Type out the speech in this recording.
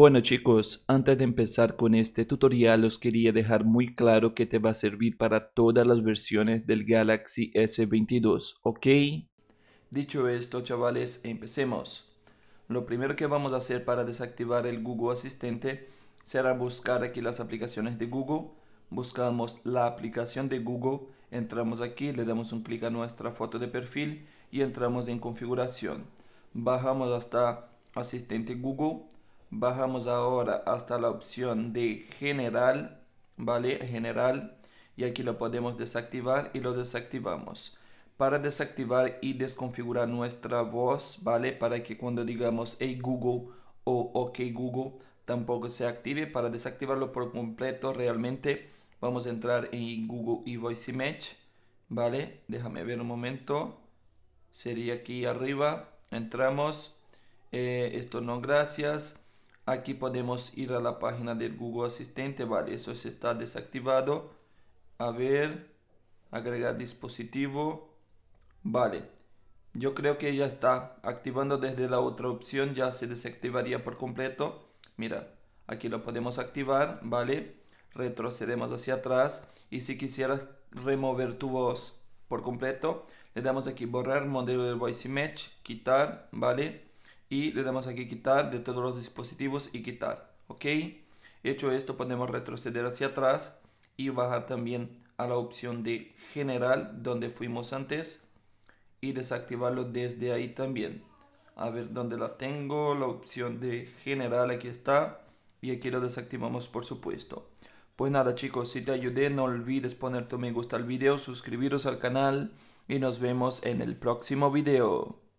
Bueno chicos, antes de empezar con este tutorial os quería dejar muy claro que te va a servir para todas las versiones del Galaxy S22, ¿ok? Dicho esto chavales, empecemos. Lo primero que vamos a hacer para desactivar el Google Asistente será buscar aquí las aplicaciones de Google. Buscamos la aplicación de Google, entramos aquí, le damos un clic a nuestra foto de perfil y entramos en configuración. Bajamos hasta asistente Google Bajamos ahora hasta la opción de general, ¿vale? General. Y aquí lo podemos desactivar y lo desactivamos. Para desactivar y desconfigurar nuestra voz, ¿vale? Para que cuando digamos hey Google o ok Google tampoco se active. Para desactivarlo por completo realmente vamos a entrar en Google y Voice Image, ¿vale? Déjame ver un momento. Sería aquí arriba. Entramos. Eh, esto no, gracias. Aquí podemos ir a la página del Google Asistente. Vale, eso está desactivado. A ver, agregar dispositivo. Vale, yo creo que ya está. Activando desde la otra opción ya se desactivaría por completo. Mira, aquí lo podemos activar, ¿vale? Retrocedemos hacia atrás. Y si quisieras remover tu voz por completo, le damos aquí borrar modelo de voice match, quitar, ¿vale? y le damos aquí quitar de todos los dispositivos y quitar ok hecho esto podemos retroceder hacia atrás y bajar también a la opción de general donde fuimos antes y desactivarlo desde ahí también a ver dónde la tengo la opción de general aquí está y aquí lo desactivamos por supuesto pues nada chicos si te ayudé no olvides poner tu me gusta al video suscribiros al canal y nos vemos en el próximo video